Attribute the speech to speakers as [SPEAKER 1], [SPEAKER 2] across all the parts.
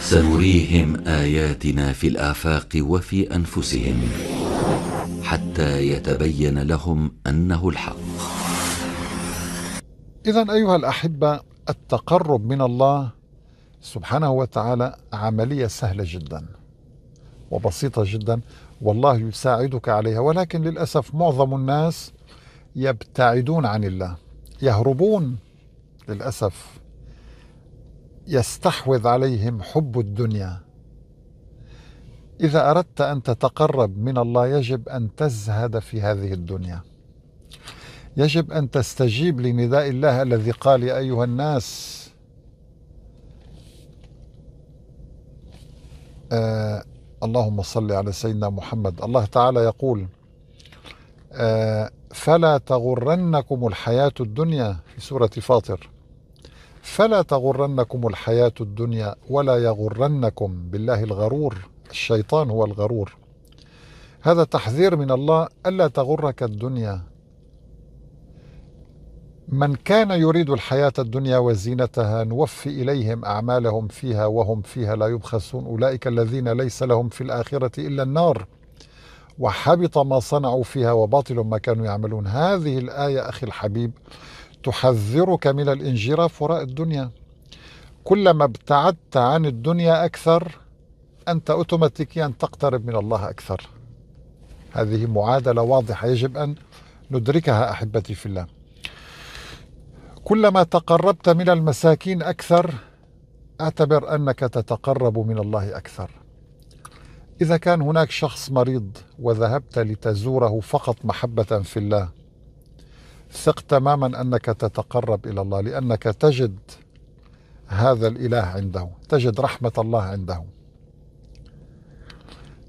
[SPEAKER 1] سنريهم اياتنا في الافاق وفي انفسهم حتى يتبين لهم انه الحق اذا ايها الاحبه التقرب من الله سبحانه وتعالى عمليه سهله جدا وبسيطه جدا والله يساعدك عليها ولكن للاسف معظم الناس يبتعدون عن الله يهربون للاسف يستحوذ عليهم حب الدنيا اذا اردت ان تتقرب من الله يجب ان تزهد في هذه الدنيا يجب ان تستجيب لنداء الله الذي قال يا ايها الناس آه اللهم صل على سيدنا محمد الله تعالى يقول آه فلا تغرنكم الحياه الدنيا في سوره فاطر فلا تغرنكم الحياة الدنيا ولا يغرنكم بالله الغرور الشيطان هو الغرور هذا تحذير من الله ألا تغرك الدنيا من كان يريد الحياة الدنيا وزينتها نوفي إليهم أعمالهم فيها وهم فيها لا يبخسون أولئك الذين ليس لهم في الآخرة إلا النار وحبط ما صنعوا فيها وباطل ما كانوا يعملون هذه الآية أخي الحبيب تحذرك من الانجراف وراء الدنيا كلما ابتعدت عن الدنيا أكثر أنت أوتوماتيكيا تقترب من الله أكثر هذه معادلة واضحة يجب أن ندركها أحبتي في الله كلما تقربت من المساكين أكثر اعتبر أنك تتقرب من الله أكثر إذا كان هناك شخص مريض وذهبت لتزوره فقط محبة في الله ثق تماما انك تتقرب الى الله لانك تجد هذا الاله عنده تجد رحمه الله عنده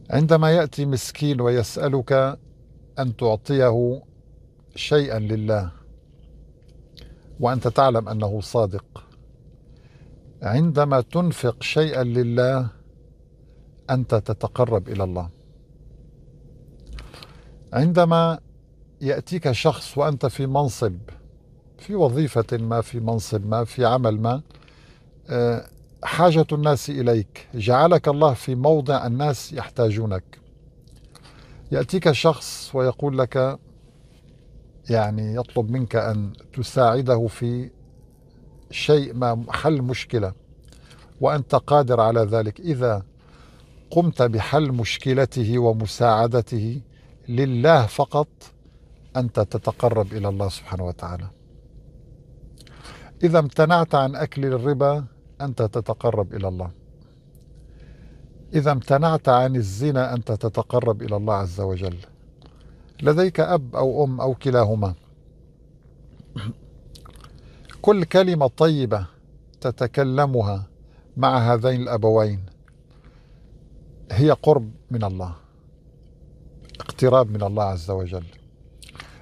[SPEAKER 1] عندما ياتي مسكين ويسالك ان تعطيه شيئا لله وانت تعلم انه صادق عندما تنفق شيئا لله انت تتقرب الى الله عندما يأتيك شخص وأنت في منصب في وظيفة ما في منصب ما في عمل ما آه، حاجة الناس إليك جعلك الله في موضع الناس يحتاجونك يأتيك شخص ويقول لك يعني يطلب منك أن تساعده في شيء ما حل مشكلة وأنت قادر على ذلك إذا قمت بحل مشكلته ومساعدته لله فقط أنت تتقرب إلى الله سبحانه وتعالى إذا امتنعت عن أكل الربا أنت تتقرب إلى الله إذا امتنعت عن الزنا أنت تتقرب إلى الله عز وجل لديك أب أو أم أو كلاهما كل كلمة طيبة تتكلمها مع هذين الأبوين هي قرب من الله اقتراب من الله عز وجل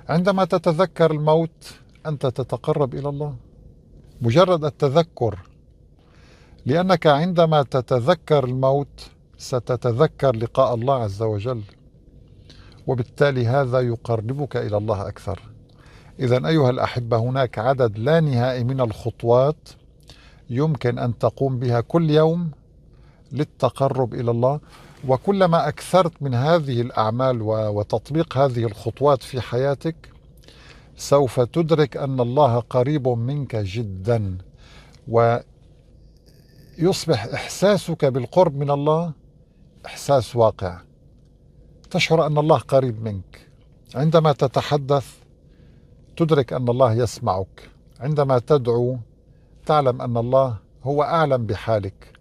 [SPEAKER 1] عندما تتذكر الموت أنت تتقرب إلى الله مجرد التذكر لأنك عندما تتذكر الموت ستتذكر لقاء الله عز وجل وبالتالي هذا يقربك إلى الله أكثر إذا أيها الأحبة هناك عدد لا نهائي من الخطوات يمكن أن تقوم بها كل يوم للتقرب إلى الله وكلما أكثرت من هذه الأعمال وتطبيق هذه الخطوات في حياتك سوف تدرك أن الله قريب منك جدا ويصبح إحساسك بالقرب من الله إحساس واقع تشعر أن الله قريب منك عندما تتحدث تدرك أن الله يسمعك عندما تدعو تعلم أن الله هو أعلم بحالك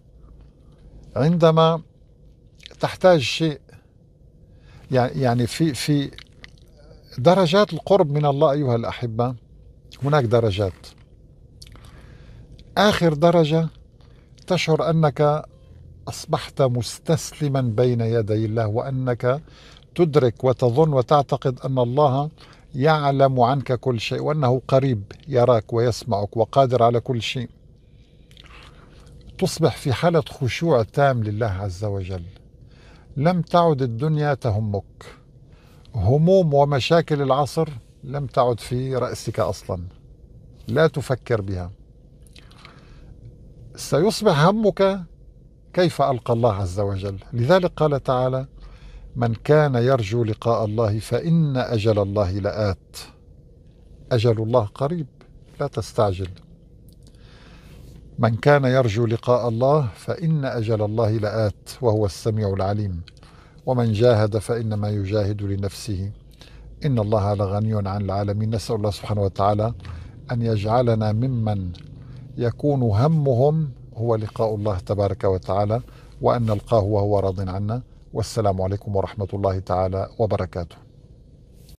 [SPEAKER 1] عندما تحتاج شيء يعني في في درجات القرب من الله ايها الاحبه هناك درجات اخر درجه تشعر انك اصبحت مستسلما بين يدي الله وانك تدرك وتظن وتعتقد ان الله يعلم عنك كل شيء وانه قريب يراك ويسمعك وقادر على كل شيء تصبح في حاله خشوع تام لله عز وجل لم تعد الدنيا تهمك هموم ومشاكل العصر لم تعد في رأسك أصلا لا تفكر بها سيصبح همك كيف ألقى الله عز وجل لذلك قال تعالى من كان يرجو لقاء الله فإن أجل الله لآت أجل الله قريب لا تستعجل من كان يرجو لقاء الله فإن أجل الله لآت وهو السميع العليم ومن جاهد فإنما يجاهد لنفسه إن الله لغني عن العالمين نسأل الله سبحانه وتعالى أن يجعلنا ممن يكون همهم هو لقاء الله تبارك وتعالى وأن نلقاه وهو راض عنا والسلام عليكم ورحمة الله تعالى وبركاته